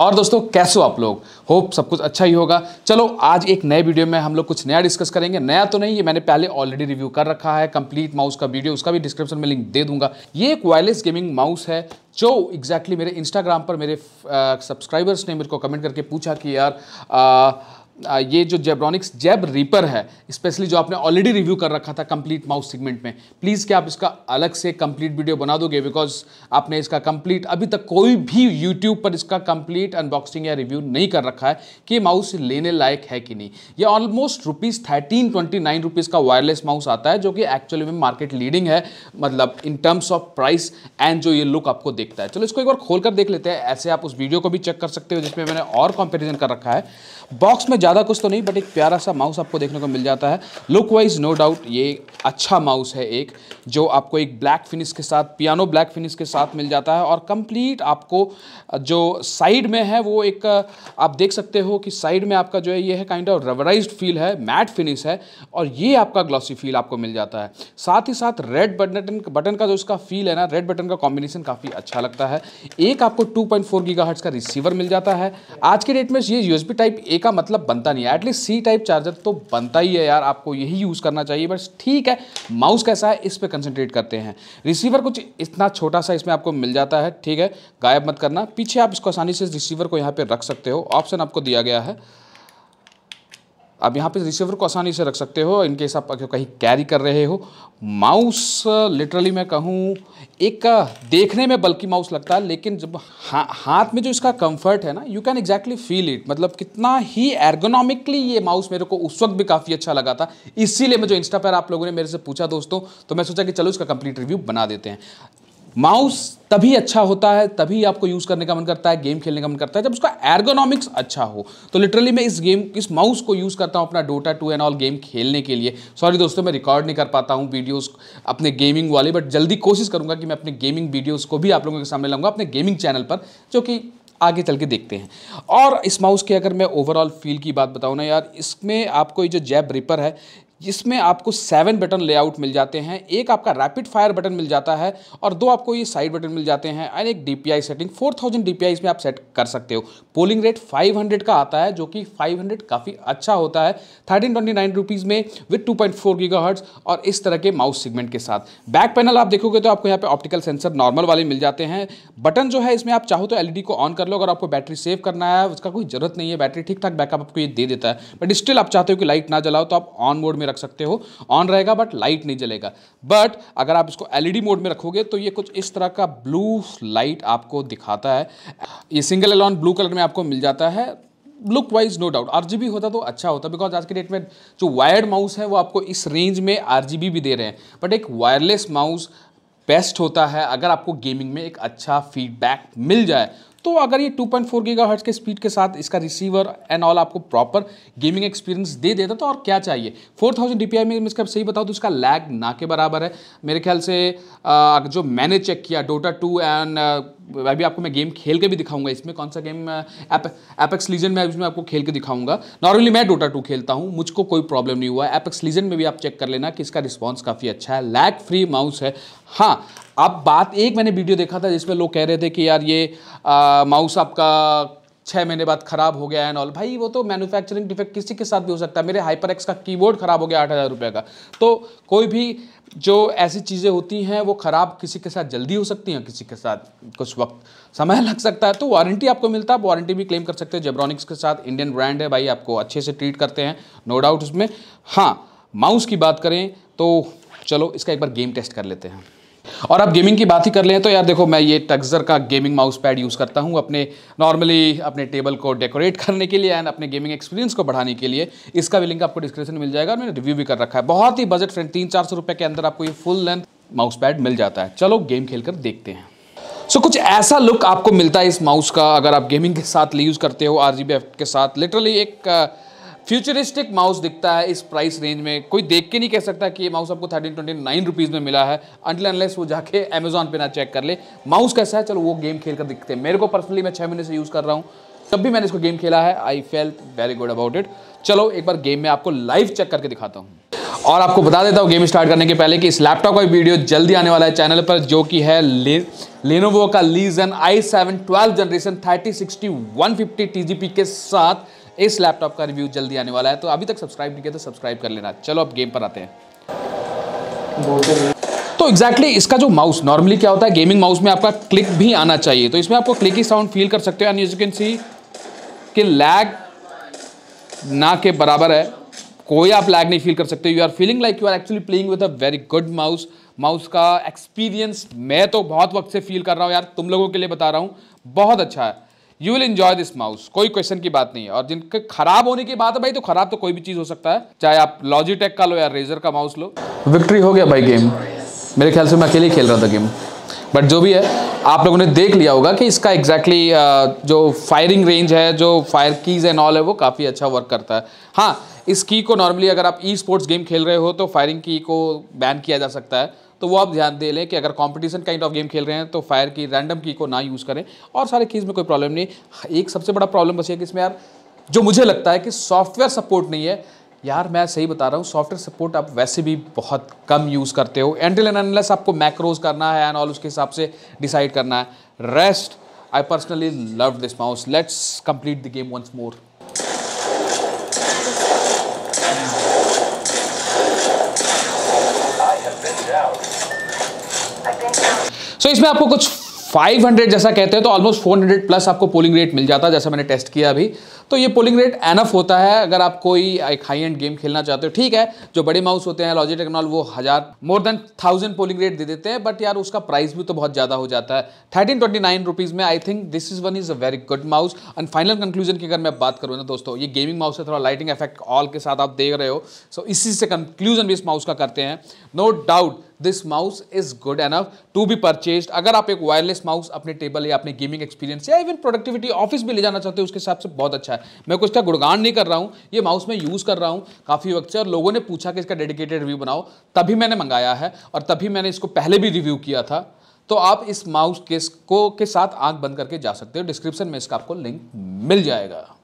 और दोस्तों कैसे हो आप लोग होप सब कुछ अच्छा ही होगा चलो आज एक नए वीडियो में हम लोग कुछ नया डिस्कस करेंगे नया तो नहीं ये मैंने पहले ऑलरेडी रिव्यू कर रखा है कंप्लीट माउस का वीडियो उसका भी डिस्क्रिप्शन में लिंक दे दूंगा ये एक वायरलेस गेमिंग माउस है जो एग्जैक्टली exactly मेरे इंस्टाग्राम पर मेरे सब्सक्राइबर्स ने मेरे को कमेंट करके पूछा कि यार आ, ये जो जेब्रॉनिक्स जेब रीपर है स्पेशली जो आपने ऑलरेडी रिव्यू कर रखा था कंप्लीट माउस सेगमेंट में प्लीज़ क्या आप इसका अलग से कंप्लीट वीडियो बना दोगे बिकॉज आपने इसका कंप्लीट अभी तक कोई भी यूट्यूब पर इसका कंप्लीट अनबॉक्सिंग या रिव्यू नहीं कर रखा है कि माउस लेने लायक है कि नहीं ये almost rupees thirteen twenty nine rupees का वायरलेस माउस आता है जो कि एक्चुअली में मार्केट लीडिंग है मतलब in terms of price and जो ये लुक आपको देखता है चलो इसको एक बार खोल देख लेते हैं ऐसे आप उस वीडियो को भी चेक कर सकते हो जिसमें मैंने और कंपेरिजन कर रखा है बॉक्स में ज़्यादा कुछ तो नहीं बट एक प्यारा सा माउस आपको देखने को मिल जाता है लुक वाइज नो डाउट ये अच्छा माउस है एक जो आपको एक ब्लैक फिनिश के साथ पियानो ब्लैक फिनिश के साथ मिल जाता है और कंप्लीट आपको जो साइड में है वो एक आप देख सकते हो कि साइड में आपका जो है ये है काइंड ऑफ रबराइज फील है मैट फिनिश है और ये आपका ग्लॉसी फील आपको मिल जाता है साथ ही साथ रेड बटन बटन का जो इसका फील है ना रेड बटन का कॉम्बिनेशन काफ़ी अच्छा लगता है एक आपको टू पॉइंट का रिसीवर मिल जाता है आज के डेट में ये यूएसबी टाइप ए का मतलब बनता नहीं है एटलीस्ट सी टाइप चार्जर तो बनता ही है यार आपको यही यूज़ करना चाहिए बस ठीक है माउस कैसा है इस पर कंसनट्रेट करते हैं रिसीवर कुछ इतना छोटा सा इसमें आपको मिल जाता है ठीक है गायब मत करना पीछे आप इसको आसानी से रिसीवर को यहाँ पर रख सकते हो ऑप्शन आपको दिया गया है अब यहाँ पे रिसीवर को आसानी से रख सकते हो इनकेस आप कहीं कैरी कर रहे हो माउस लिटरली मैं कहूँ एक देखने में बल्कि माउस लगता है लेकिन जब हा, हाथ में जो इसका कंफर्ट है ना you can exactly feel it मतलब कितना ही एर्गोनॉमिकली ये माउस मेरे को उस वक्त भी काफ़ी अच्छा लगा था इसीलिए मैं जो इंस्टा पर आप लोगों ने मेरे से पूछा दोस्तों तो मैं सोचा कि चलो इसका कंप्लीट रिव्यू बना देते हैं माउस तभी अच्छा होता है तभी आपको यूज़ करने का मन करता है गेम खेलने का मन करता है जब उसका एर्गोनॉमिक्स अच्छा हो तो लिटरली मैं इस गेम इस माउस को यूज़ करता हूं अपना Dota two and all game खेलने के लिए सॉरी दोस्तों मैं रिकॉर्ड नहीं कर पाता हूँ वीडियोस अपने गेमिंग वाले बट जल्दी कोशिश करूंगा कि मैं अपने गेमिंग वीडियोज़ को भी आप लोगों के सामने लाऊंगा अपने गेमिंग चैनल पर जो कि आगे चल के देखते हैं और इस माउस के अगर मैं ओवरऑल फील की बात बताऊँ ना यार इसमें आपको ये जो जैब रिपर है जिसमें आपको सेवन बटन लेआउट मिल जाते हैं एक आपका रैपिड फायर बटन मिल जाता है और दो आपको ये साइड बटन मिल जाते हैं एंड एक डीपीआई सेटिंग 4000 डी इसमें आप सेट कर सकते हो पोलिंग रेट 500 का आता है जो कि 500 काफ़ी अच्छा होता है थर्टीन ट्वेंटी नाइन रुपीज़ में with two point four gigahertz और इस तरह के माउस सेगमेंट के साथ बैक पैनल आप देखोगे तो आपको यहाँ पे ऑप्टिकल सेंसर नॉर्मल वाले मिल जाते हैं बटन जो है इसमें आप चाहो तो एलईडी e को ऑन कर लो अगर आपको बैटरी सेव करना है उसका कोई जरूरत नहीं है बैटरी ठीक ठाक बैकअप आपको ये दे देता है बट स्टिल आप चाहते हो कि लाइट ना जलाओ तो आप ऑन मोड में में रख सकते हो ऑन रहेगा बट लाइट नहीं जलेगा बट अगर आप इसको एलईडी मोड e में रखोगे तो ये कुछ इस तरह का ब्लू लाइट आपको दिखाता है ये सिंगल एलॉन ब्लू कलर में आपको मिल जाता है लुक वाइज नो डाउट आर होता तो अच्छा होता बिकॉज आज के डेट में जो वायर्ड माउस है वो आपको इस रेंज में आर भी दे रहे हैं बट एक वायरलेस माउस बेस्ट होता है अगर आपको गेमिंग में एक अच्छा फीडबैक मिल जाए तो अगर ये 2.4 पॉइंट गीगाहर्ट्ज के स्पीड के साथ इसका रिसीवर एंड ऑल आपको प्रॉपर गेमिंग एक्सपीरियंस दे देता तो और क्या चाहिए 4000 थाउजेंड डी में इसका सही बताऊँ तो इसका लैग ना के बराबर है मेरे ख्याल से आ, जो मैंने चेक किया डोटा 2 एंड अभी आपको मैं गेम खेल के भी दिखाऊंगा इसमें कौन सा गेम एपेक्स लीजन में इसमें आपको खेल के दिखाऊंगा नॉर्मली मैं डोटा टू खेलता हूं मुझको कोई प्रॉब्लम नहीं हुआ एपेक्स लीजन में भी आप चेक कर लेना कि इसका रिस्पांस काफ़ी अच्छा है लैग फ्री माउस है हाँ अब बात एक मैंने वीडियो देखा था जिसमें लोग कह रहे थे कि यार ये माउस आपका छः महीने बाद ख़राब हो गया एंड ऑल भाई वो तो मैन्युफैक्चरिंग डिफेक्ट किसी के साथ भी हो सकता है मेरे हाइपर एक्स का कीबोर्ड ख़राब हो गया आठ हज़ार रुपये का तो कोई भी जो ऐसी चीज़ें होती हैं वो ख़राब किसी के साथ जल्दी हो सकती हैं किसी के साथ कुछ वक्त समय लग सकता है तो वारंटी आपको मिलता है आप वारंटी भी क्लेम कर सकते हैं जेब्रॉनिक्स के साथ इंडियन ब्रांड है भाई आपको अच्छे से ट्रीट करते हैं नो डाउट उसमें हाँ माउस की बात करें तो चलो इसका एक बार गेम टेस्ट कर लेते हैं और अब गेमिंग की बात ही कर लें तो यार देखो मैं ये टक्जर का गेमिंग माउस पैड यूज़ करता हूँ अपने नॉर्मली अपने टेबल को डेकोरेट करने के लिए एंड अपने गेमिंग एक्सपीरियंस को बढ़ाने के लिए इसका भी लिंक आपको डिस्क्रिप्शन में मिल जाएगा और मैंने रिव्यू भी कर रखा है बहुत ही बजट फ्रेंड तीन चार सौ के अंदर आपको ये फुल लेंथ माउस पैड मिल जाता है चलो गेम खेल देखते हैं सो so, कुछ ऐसा लुक आपको मिलता है इस माउस का अगर आप गेमिंग के साथ यूज़ करते हो आर के साथ लिटरली एक फ्यूचरिस्टिक माउस दिखता है इस प्राइस रेंज में कोई देख के नहीं कह सकता कि ये माउस आपको थर्टीन ट्वेंटी नाइन रुपीज़ में मिला है अनटिल अनलेस वो जाके अमेजोन पे ना चेक कर ले माउस कैसा है चलो वो गेम खेल कर दिखते हैं मेरे को पर्सनली मैं छः महीने से यूज़ कर रहा हूँ तब भी मैंने इसको गेम खेला है I felt very good about it चलो एक बार गेम में आपको लाइव चेक करके दिखाता हूँ और आपको बता देता हूँ गेम स्टार्ट करने के पहले कि इस लैपटॉप का वीडियो जल्दी आने वाला है चैनल पर जो कि है ले, लेनोवो का Legion I seven twelve generation thirty sixty one fifty T के साथ इस लैपटॉप का रिव्यू जल्दी आने वाला है तो अभी तक सब्सक्राइब नहीं किया तो सब्सक्राइब कर लेना चलो अब गेम पर आते हैं तो एक्जैक्टली exactly इसका जो माउस नॉर्मली क्या होता है गेमिंग माउस में आपका क्लिक भी आना चाहिए तो इसमें आपको क्लिक ही साउंड फील कर सकते हो एंड यू कैन सी कि लैग ना के बराबर है कोई आप लैग नहीं फील कर सकते you are feeling like you are actually playing with a very good mouse mouse का एक्सपीरियंस मैं तो बहुत वक्त से फील कर रहा हूँ यार तुम लोगों के लिए बता रहा हूँ बहुत अच्छा है you will enjoy this mouse कोई क्वेश्चन की बात नहीं है और जिनके खराब होने की बात है भाई तो खराब तो कोई भी चीज़ हो सकता है चाहे आप लॉजिटेक का लो या रेजर का माउस लो विक्ट्री हो गया भाई गेम मेरे ख्याल से मैं अकेले खेल रहा था गेम बट जो भी है आप लोगों ने देख लिया होगा कि इसका एग्जैक्टली exactly, जो फायरिंग रेंज है जो फायर कीज एंड ऑल है वो काफ़ी अच्छा वर्क करता है हाँ इस की को नॉर्मली अगर आप ई स्पोर्ट्स गेम खेल रहे हो तो फायरिंग की को बैन किया जा सकता है तो वो आप ध्यान दे लें कि अगर कॉम्पिटिशन काइंड ऑफ गेम खेल रहे हैं तो फायर की रैंडम की को ना यूज़ करें और सारे कीज़ में कोई प्रॉब्लम नहीं एक सबसे बड़ा प्रॉब्लम बस ये कि इसमें यार जो मुझे लगता है कि सॉफ्टवेयर सपोर्ट नहीं है यार मैं सही बता रहा हूँ सॉफ्टवेयर सपोर्ट आप वैसे भी बहुत कम यूज़ करते हो एंटिल एंड एनलेस आपको मैक्रोज करना है एंड ऑल उसके हिसाब से डिसाइड करना है rest I personally love this mouse let's complete the game once more So इसमें आपको कुछ 500 जैसा कहते हैं तो ऑलमोस्ट 400 प्लस आपको पोलिंग रेट मिल जाता है जैसा मैंने टेस्ट किया अभी तो ये पोलिंग रेट एनफ होता है अगर आप कोई एक हाई एंड गेम खेलना चाहते हो ठीक है जो बड़े माउस होते हैं लॉजी टेक्नॉल वो हज़ार more than thousand polling rate दे देते हैं बट यार उसका प्राइस भी तो बहुत ज़्यादा हो जाता है थर्टीन ट्वेंटी नाइन रुपीज़ में I think this is one is a very good mouse and final conclusion की अगर मैं बात करूँ ना दोस्तों ये गेमिंग माउस है थोड़ा लाइटिंग इफेक्ट ऑल के साथ आप देख रहे हो सो so, इसी से कंक्लूजन भी इस माउस का करते हैं no no doubt this mouse is good enough to be purchase अगर आप एक वायरलेस माउस अपने टेबल या अपने गेमिंग एक्सपीरियंस या इवन प्रोडक्टिविटी ऑफिस भी ले जाना चाहते हो उसके हिसाब से बहुत अच्छा है मैं कुछ का गुड़गान नहीं कर रहा हूँ ये माउस मैं यूज़ कर रहा हूँ काफ़ी वक्त से और लोगों ने पूछा कि इसका डेडिकेटेड रिव्यू बनाओ तभी मैंने मंगाया है और तभी मैंने इसको पहले भी रिव्यू किया था तो आप इस माउस केस को के साथ आंख बंद करके जा सकते हो डिस्क्रिप्शन में इसका आपको लिंक मिल जाएगा